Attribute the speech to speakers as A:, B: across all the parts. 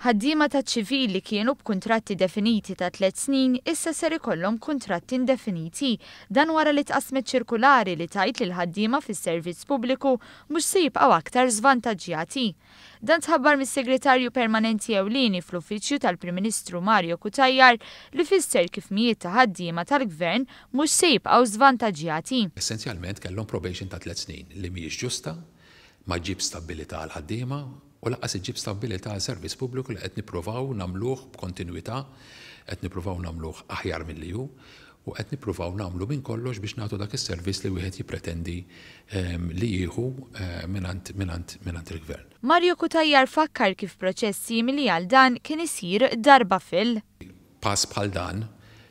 A: Ħaddiema ta' ċivili kienu b'kuntratti definiti ta' tliet snin issa ser ikollhom kuntratti indefiniti dan wara li tqasmet ċirkulari li tajt l ħaddiema fis-servizz pubbliku mhux se jibqgħu aktar żvantaġġjati. Dan tħabbar mis-Segretarju Permanenti Ewlieni fl-Uffiċċju tal-Prim Ministru Mario Kutajjar li fisser kif mijiet ta' ħaddiema tal-Gvern mhux se jibqgħu żvantaġġjati.
B: Essenzjalment kellhom probation ta' tliet snin li mhijiex ġusta, ma ġib stabilità għal ħaddiema u laqas iġib stabilita servis pubbliku li qed nippruvaw nagħmluh b'kontinwità, qed nippruvaw nagħmluh aħjar mill u qed nippruvaw nagħmlu minn kollox biex nagħtu dak is servis li wieħed jippretendi ehm, li jieħu ehm, minant il-gvern.
A: Mario Kutajjar fakkar kif proċess simili għal dan kien isir darba fil.
B: Pass bħal dan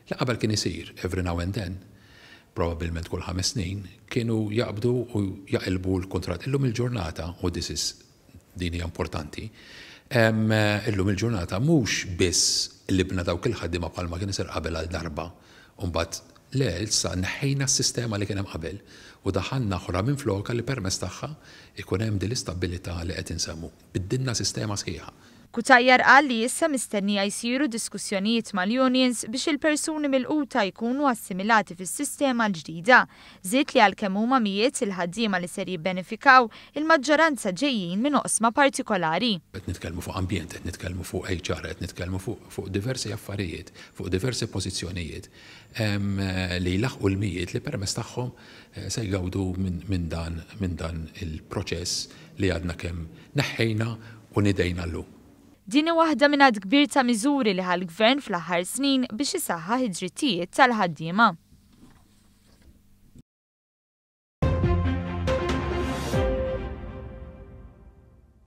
B: li qabel kien isir every now and then probabilment kull ħames snin kienu jaqbdu u jaqilbu l-kontrat illum il-ġurnata u disis. is din hija importanti. Eh, illum il-ġurnata mhux biss libna dawk il-ħaddima bħalma kien iser qabel għal darba. Umbagħad le sa neħħejna s-sistema li kien hemm qabel u daħanna oħra minn floka li permess tagħha ikun hemm din l-istabilità li qed insemmu. Biddinna sistema sħiħa
A: Kutajjar qal li jissa mistennija jisiru diskussjonijiet mal-unions biex il-persuni mill-quta jkunu assimilati fis-sistema l-ġdida. Zit li għalkemm huma mijiet il-ħaddiema li ser jibbenefikaw il-maġġoranza ġejjin minn oqsma partikolari.
B: Qed nitkellmu fuq ambjent, qed nitkellmu fuq HR, qed nitkellmu fuq diversi affarijiet, fuq diversi pożizzjonijiet li laħqu l-mijiet li permess tagħhom eh, se jgawdu minn dan il-proċess li għadna kemm neħħejna u nidejna l-lum.
A: Dini waħda minn kbir ta' miżuri li għal gvern fl-aħħar snin biex isaħħaħ id-drittijiet tal-ħaddiema.